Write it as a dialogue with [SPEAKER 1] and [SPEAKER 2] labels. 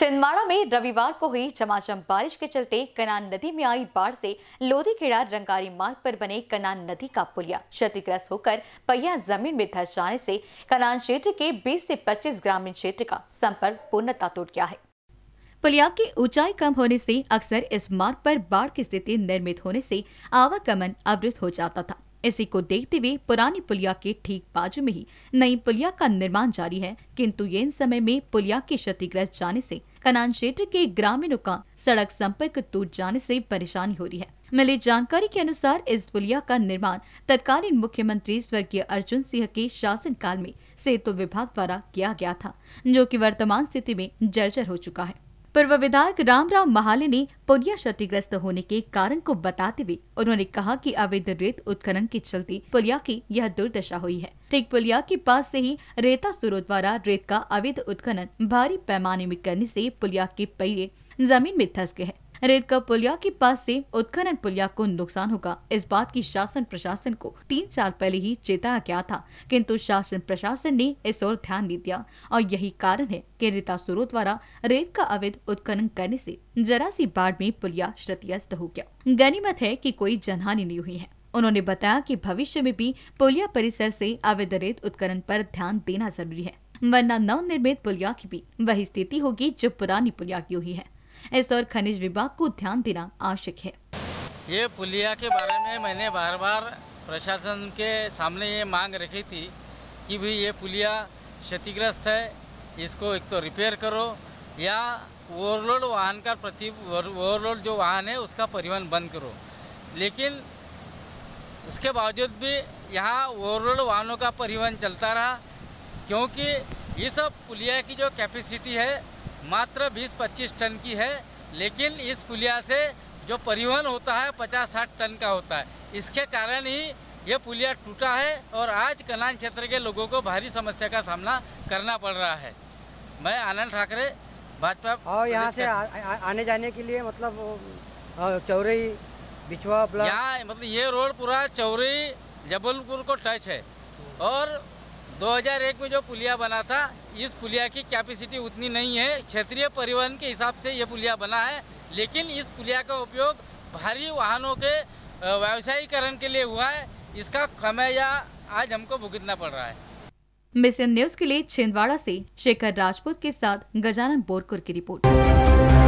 [SPEAKER 1] छिंदवाड़ा में रविवार को हुई झमाझम बारिश के चलते कनान नदी में आई बाढ़ से लोधीखेड़ा रंगारी मार्ग पर बने कनान नदी का पुलिया क्षतिग्रस्त होकर पहिया जमीन में धस जाने से कनान क्षेत्र के 20 से 25 ग्रामीण क्षेत्र का संपर्क पूर्णता टूट गया है पुलिया की ऊंचाई कम होने से अक्सर इस मार्ग पर बाढ़ की स्थिति निर्मित होने से आवागमन अवरुद्ध हो जाता था इसी को देखते हुए पुरानी पुलिया के ठीक बाजू में ही नई पुलिया का निर्माण जारी है किंतु ये इन समय में पुलिया के क्षतिग्रस्त जाने से कनान क्षेत्र के ग्रामीणों का सड़क संपर्क टूट जाने से परेशानी हो रही है मिली जानकारी के अनुसार इस पुलिया का निर्माण तत्कालीन मुख्यमंत्री स्वर्गीय अर्जुन सिंह के शासन काल में सेतु विभाग द्वारा किया गया था जो कि वर्तमान स्थिति में जर्जर हो चुका है पूर्व विधायक रामराम महाले ने पुनिया क्षतिग्रस्त होने के कारण को बताते हुए उन्होंने कहा कि अवैध रेत उत्खनन के चलते पुलिया की यह दुर्दशा हुई है ठीक पुलिया के पास से ही रेता सुरो द्वारा रेत का अवैध उत्खनन भारी पैमाने में करने से पुलिया के पैरे जमीन में धस गए हैं रेत का पुलिया के पास से उत्खनन पुलिया को नुकसान होगा इस बात की शासन प्रशासन को तीन साल पहले ही चेताया गया था किंतु शासन प्रशासन ने इस ओर ध्यान नहीं दिया और यही कारण है कि रीता सुरो द्वारा रेत का अवैध उत्खनन करने से जरा सी बाढ़ में पुलिया क्षतिग्रस्त हो गया गनीमत है की कोई जनहानि नहीं हुई है उन्होंने बताया कि भविष्य में भी पुलिया परिसर से अवैध रेत उत्खनन पर ध्यान देना जरूरी है वरना नव निर्मित पुलिया की भी वही स्थिति होगी जो पुरानी पुलिया की हुई है इस और खनिज विभाग को ध्यान देना आवश्यक है
[SPEAKER 2] ये पुलिया के बारे में मैंने बार बार प्रशासन के सामने ये मांग रखी थी कि भी ये पुलिया क्षतिग्रस्त है इसको एक तो रिपेयर करो या ओवरलोड वाहन का प्रति ओवरलोड जो वाहन है उसका परिवहन बंद करो लेकिन उसके बावजूद भी यहाँ ओवरलोड वाहनों का परिवहन चलता रहा क्योंकि ये सब पुलिया की जो कैपेसिटी है मात्र 20-25 टन की है लेकिन इस पुलिया से जो परिवहन होता है 50-60 टन का होता है इसके कारण ही ये पुलिया टूटा है और आज कनान क्षेत्र के लोगों को भारी समस्या का सामना करना पड़ रहा है मैं आनंद ठाकरे भाजपा और यहाँ से आ, आ, आने जाने के लिए मतलब चौरई बिछवा यहाँ मतलब ये रोड पूरा चौरई जबलपुर को टच है और 2001 में जो पुलिया बना था इस पुलिया की कैपेसिटी उतनी नहीं है क्षेत्रीय परिवहन के हिसाब से ये पुलिया बना है लेकिन इस पुलिया का उपयोग भारी वाहनों के व्यवसायीकरण के लिए हुआ है इसका खमैया आज हमको भुगतना पड़ रहा है
[SPEAKER 1] मिशन न्यूज के लिए छिंदवाड़ा से शेखर राजपूत के साथ गजानन बोरकुर की रिपोर्ट